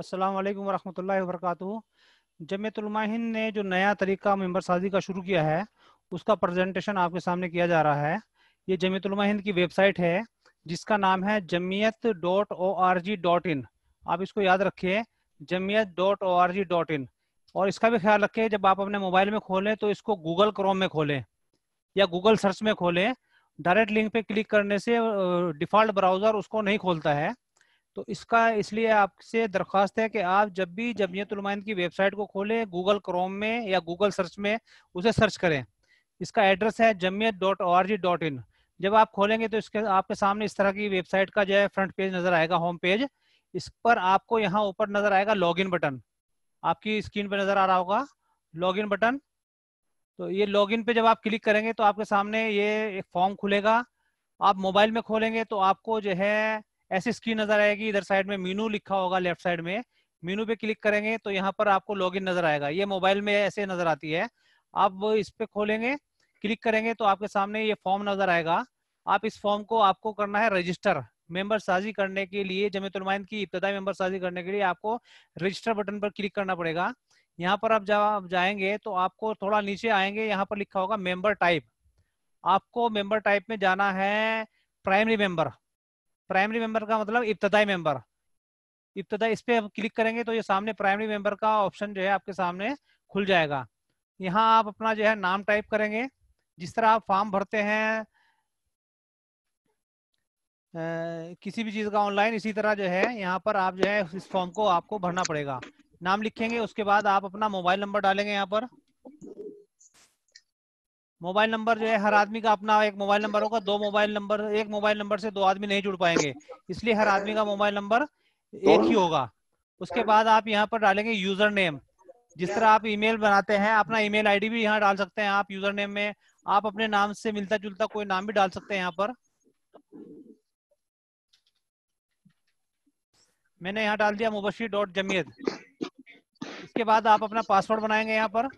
असलकम वरह वरहमतुल्लाहि वबरकातुहू जमतुलमाहिन ने जो नया तरीका मेम्बर साजी का शुरू किया है उसका प्रेजेंटेशन आपके सामने किया जा रहा है ये जमतुलमाहिन की वेबसाइट है जिसका नाम है Jamiat dot O R G dot in आप इसको याद रखिए Jamiat dot O R G dot in और इसका भी ख्याल रखिए जब आप अपने मोबाइल में खोलें तो इसको गूगल क्रोम में खोलें या गूगल सर्च में खोलें डायरेक्ट लिंक पे क्लिक करने से डिफ़ॉल्ट ब्राउज़र उसको नहीं खोलता है तो इसका इसलिए आपसे दरख्वास्त है कि आप जब भी जमयतुलमाइन की वेबसाइट को खोलें गूगल क्रोम में या गूगल सर्च में उसे सर्च करें इसका एड्रेस है Jamiat dot O R G dot in जब आप खोलेंगे तो इसके आपके सामने इस तरह की वेबसाइट का जो है फ्रंट पेज नजर आएगा होम पेज इस पर आपको यहाँ ऊपर नजर आएगा लॉगिन बटन आपकी स्क्रीन पर नजर आ रहा होगा लॉगिन बटन तो ये लॉगिन पे जब आप क्लिक करेंगे तो आपके सामने ये एक फॉर्म खुलेगा आप मोबाइल में खोलेंगे तो आपको जो है ऐसी स्क्रीन नजर आएगी इधर साइड में मीनू लिखा होगा लेफ्ट साइड में मीनू पे क्लिक करेंगे तो यहाँ पर आपको लॉगिन नजर आएगा ये मोबाइल में ऐसे नजर आती है आप इस पे खोलेंगे क्लिक करेंगे तो आपके सामने ये फॉर्म नजर आएगा आप इस फॉर्म को आपको करना है रजिस्टर मेंबर साजी करने के लिए जमेतुलमाइन की इब्तदाई मेंबर साजी करने के लिए आपको रजिस्टर बटन पर क्लिक करना पड़ेगा यहाँ पर आप जा, जाएंगे तो आपको थोड़ा नीचे आएंगे यहाँ पर लिखा होगा मेंबर टाइप आपको मेंबर टाइप में जाना है प्राइमरी मेंबर प्राइमरी मेंबर का मतलब इब्तदाई मेंबर इब्तदा इस पर हम क्लिक करेंगे तो ये सामने प्राइमरी मेंबर का ऑप्शन जो है आपके सामने खुल जाएगा यहाँ आप अपना जो है नाम टाइप करेंगे जिस तरह आप फॉर्म भरते हैं किसी भी चीज़ का ऑनलाइन इसी तरह जो है यहाँ पर आप जो है इस फॉर्म को आपको भरना पड़ेगा नाम लिखेंगे उसके बाद आप अपना मोबाइल नंबर डालेंगे यहाँ पर मोबाइल नंबर जो है हर आदमी का अपना एक मोबाइल नंबर होगा दो मोबाइल नंबर एक मोबाइल नंबर से दो आदमी नहीं जुड़ पाएंगे इसलिए हर आदमी का मोबाइल नंबर एक ही होगा उसके बाद आप यहाँ पर डालेंगे यूजर नेम जिस तरह आप ईमेल बनाते हैं अपना ईमेल आईडी भी यहाँ डाल सकते हैं आप यूजर नेम में आप अपने नाम से मिलता जुलता कोई नाम भी डाल सकते हैं यहाँ पर मैंने यहाँ डाल दिया मुबशी डॉट जमीयत इसके बाद आप अपना पासवर्ड बनाएंगे यहाँ पर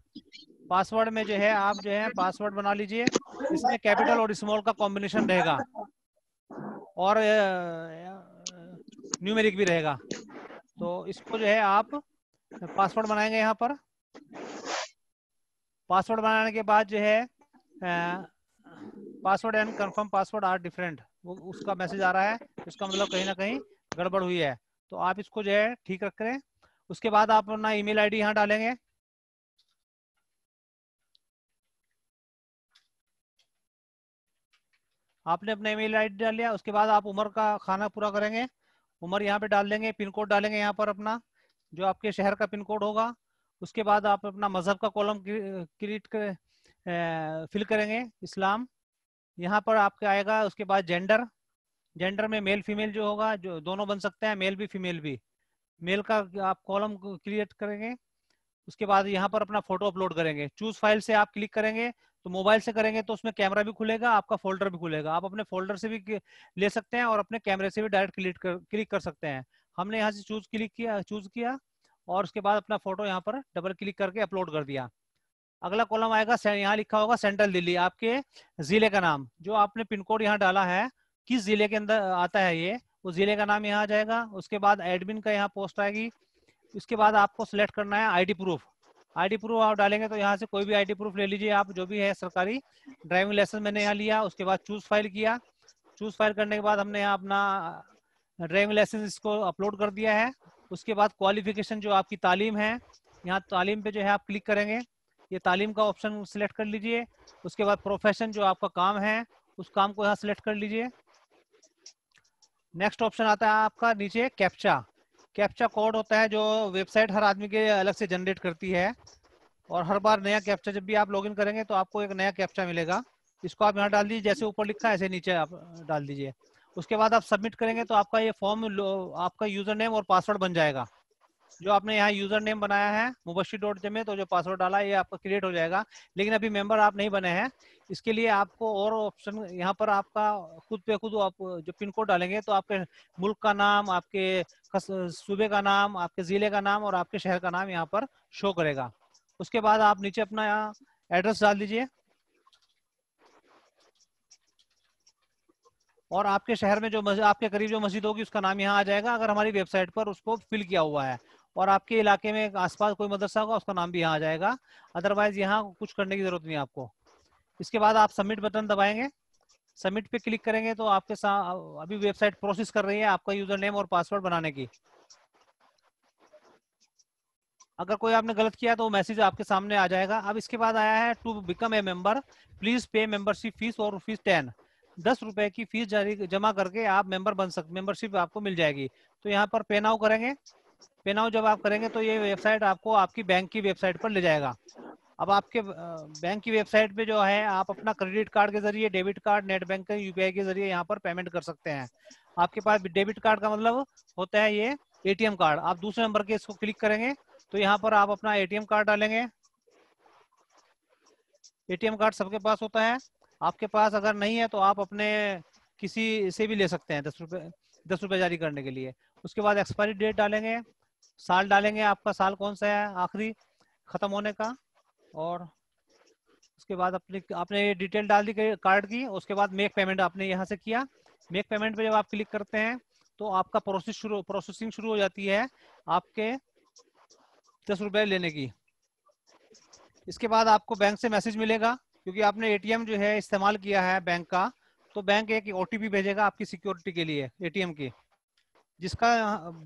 पासवर्ड में जो है आप जो है पासवर्ड बना लीजिए इसमें कैपिटल और स्मॉल का कॉम्बिनेशन रहेगा और न्यूमेरिक भी रहेगा तो इसको जो है आप पासवर्ड बनाएंगे यहाँ पर पासवर्ड बनाने के बाद जो है password and confirm password are different वो उसका मैसेज आ रहा है इसका मतलब कहीं ना कहीं गड़बड़ हुई है तो आप इसको जो है ठीक रख करें उसके बाद आप अपना ईमेल आईडी यहाँ डालेंगे आपने अपना ईमेल आईडी डाल लिया उसके बाद आप उमर का खाना पूरा करेंगे उमर यहाँ पे डाल देंगे पिन कोड डालेंगे यहाँ पर अपना जो आपके शहर का पिन कोड होगा उसके बाद आप अपना मजहब का कॉलम क्रिएट कर, फिल करेंगे इस्लाम यहाँ पर आपके आएगा उसके बाद जेंडर जेंडर में मेल फीमेल जो होगा जो दोनों बन सकते हैं मेल भी फीमेल भी मेल का आप कॉलम क्रिएट करेंगे उसके बाद यहाँ पर अपना फोटो अपलोड करेंगे चूज फाइल से आप क्लिक करेंगे तो मोबाइल से करेंगे तो उसमें कैमरा भी खुलेगा आपका फोल्डर भी खुलेगा आप अपने फोल्डर से भी ले सकते हैं और अपने कैमरे से भी डायरेक्ट क्लिक कर क्लिक कर सकते हैं हमने यहाँ से चूज क्लिक किया चूज किया और उसके बाद अपना फोटो यहाँ पर डबल क्लिक करके अपलोड कर दिया अगला कॉलम आएगा यहाँ लिखा होगा सेंट्रल दिल्ली आपके जिले का नाम जो आपने पिन कोड यहाँ डाला है किस जिले के अंदर आता है ये उस जिले का नाम यहाँ आ जाएगा उसके बाद एडमिन का यहाँ पोस्ट आएगी उसके बाद आपको सिलेक्ट करना है आईडी प्रूफ आईडी प्रूफ आप डालेंगे तो यहाँ से कोई भी आईडी प्रूफ ले लीजिए आप जो भी है सरकारी ड्राइविंग लाइसेंस मैंने यहाँ लिया उसके बाद चूज फाइल किया चूज फाइल करने के बाद हमने यहाँ अपना ड्राइविंग लाइसेंस इसको अपलोड कर दिया है उसके बाद क्वालिफिकेशन जो आपकी तालीम है यहाँ तालीम पे जो है आप क्लिक करेंगे ये तालीम का ऑप्शन सिलेक्ट कर लीजिए उसके बाद प्रोफेशन जो आपका काम है उस काम को यहाँ सिलेक्ट कर लीजिए नेक्स्ट ऑप्शन आता है आपका नीचे कैप्चा कैप्चा कोड होता है जो वेबसाइट हर आदमी के अलग से जनरेट करती है और हर बार नया कैप्चा जब भी आप लॉगिन करेंगे तो आपको एक नया कैप्चा मिलेगा इसको आप यहाँ डाल दीजिए जैसे ऊपर लिखा है ऐसे नीचे आप डाल दीजिए उसके बाद आप सबमिट करेंगे तो आपका ये फॉर्म आपका यूजर नेम और पासवर्ड बन जाएगा जो आपने यहाँ यूजर नेम बनाया है मुबशी डॉट में तो जो पासवर्ड डाला ये आपका क्रिएट हो जाएगा लेकिन अभी मेंबर आप नहीं बने हैं इसके लिए आपको और ऑप्शन यहाँ पर आपका खुद पे खुद आप जो पिन कोड डालेंगे तो आपके मुल्क का नाम आपके सूबे का नाम आपके ज़िले का नाम और आपके शहर का नाम यहाँ पर शो करेगा उसके बाद आप नीचे अपना यहाँ एड्रेस डाल दीजिए और आपके शहर में जो मस्जिद आपके करीब जो मस्जिद होगी उसका नाम यहाँ आ जाएगा अगर हमारी वेबसाइट पर उसको फिल किया हुआ है और आपके इलाके में आसपास कोई मदरसा होगा उसका नाम भी यहाँ आ जाएगा अदरवाइज यहाँ कुछ करने की जरूरत नहीं आपको इसके बाद आप सबमिट बटन दबाएंगे सबमिट पे क्लिक करेंगे तो आपके साथ अभी वेबसाइट प्रोसेस कर रही है आपका यूजर नेम और पासवर्ड बनाने की अगर कोई आपने गलत किया तो मैसेज आपके सामने आ जाएगा अब इसके बाद आया है to become a member please pay membership fees और फीस टेन दस रुपए की फीस जमा करके आप मेंबर बन सकते मेंबरशिप आपको मिल जाएगी तो यहाँ पर पे नाउ करेंगे पे नाउ जब आप करेंगे तो ये वेबसाइट आपको आपकी बैंक की वेबसाइट पर ले जाएगा अब आपके बैंक की वेबसाइट पे जो है आप अपना क्रेडिट कार्ड के जरिए debit card net banking UPI के जरिए यहाँ पर पेमेंट कर सकते हैं आपके पास डेबिट कार्ड का मतलब होता है ये एटीएम कार्ड आप दूसरे नंबर के इसको क्लिक करेंगे तो यहाँ पर आप अपना एटीएम कार्ड डालेंगे एटीएम कार्ड सबके पास होता है आपके पास अगर नहीं है तो आप अपने किसी से भी ले सकते हैं दस रुपये दस रुपये जारी करने के लिए उसके बाद एक्सपायरी डेट डालेंगे साल डालेंगे आपका साल कौन सा है आखिरी खत्म होने का और उसके बाद अपने आपने ये डिटेल डाल दी कार्ड की उसके बाद मेक पेमेंट आपने यहाँ से किया मेक पेमेंट पे जब आप क्लिक करते हैं तो आपका प्रोसेस शुरू प्रोसेसिंग शुरू हो जाती है आपके दस रुपये लेने की इसके बाद आपको बैंक से मैसेज मिलेगा क्योंकि आपने एटीएम जो है इस्तेमाल किया है बैंक का तो बैंक एक ओटीपी भेजेगा आपकी सिक्योरिटी के लिए एटीएम की जिसका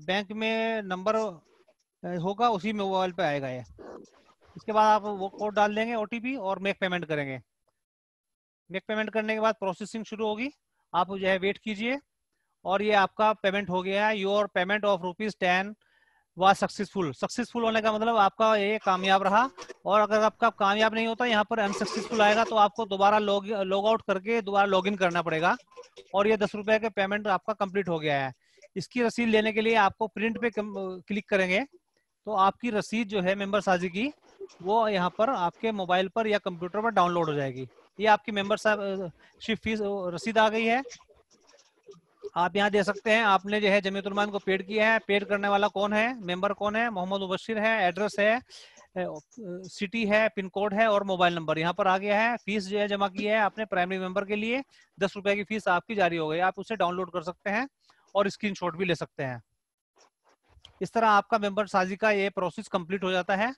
बैंक में नंबर होगा उसी मोबाइल पे आएगा ये इसके बाद आप वो कोड डाल देंगे ओटीपी और मेक पेमेंट करेंगे मेक पेमेंट करने के बाद प्रोसेसिंग शुरू होगी आप जो है वेट कीजिए और ये आपका पेमेंट हो गया है your payment of rupees ten was successful successful होने का मतलब आपका ये कामयाब रहा और अगर आपका कामयाब नहीं होता यहाँ पर अनसक्सेसफुल आएगा तो आपको दोबारा लॉग लॉग आउट करके दोबारा लॉग इन करना पड़ेगा और ये दस रुपए का पेमेंट आपका कंप्लीट हो गया है इसकी रसीद लेने के लिए आपको प्रिंट पे क्लिक करेंगे तो आपकी रसीद जो है मेम्बर साजी की वो यहाँ पर आपके मोबाइल पर या कंप्यूटर पर डाउनलोड हो जाएगी ये आपकी मेम्बर साहब फीस रसीद आ गई है आप यहाँ दे सकते हैं आपने जो है जमीतुरमान को पेड किया है पेड करने वाला कौन है मेंबर कौन है मोहम्मद मुबशिर है एड्रेस है सिटी है पिन कोड है और मोबाइल नंबर यहाँ पर आ गया है फीस जो है जमा की है आपने प्राइमरी मेंबर के लिए दस रुपए की फीस आपकी जारी हो गई आप उसे डाउनलोड कर सकते हैं और स्क्रीन भी ले सकते हैं इस तरह आपका मेंबर साजी का ये प्रोसेस कंप्लीट हो जाता है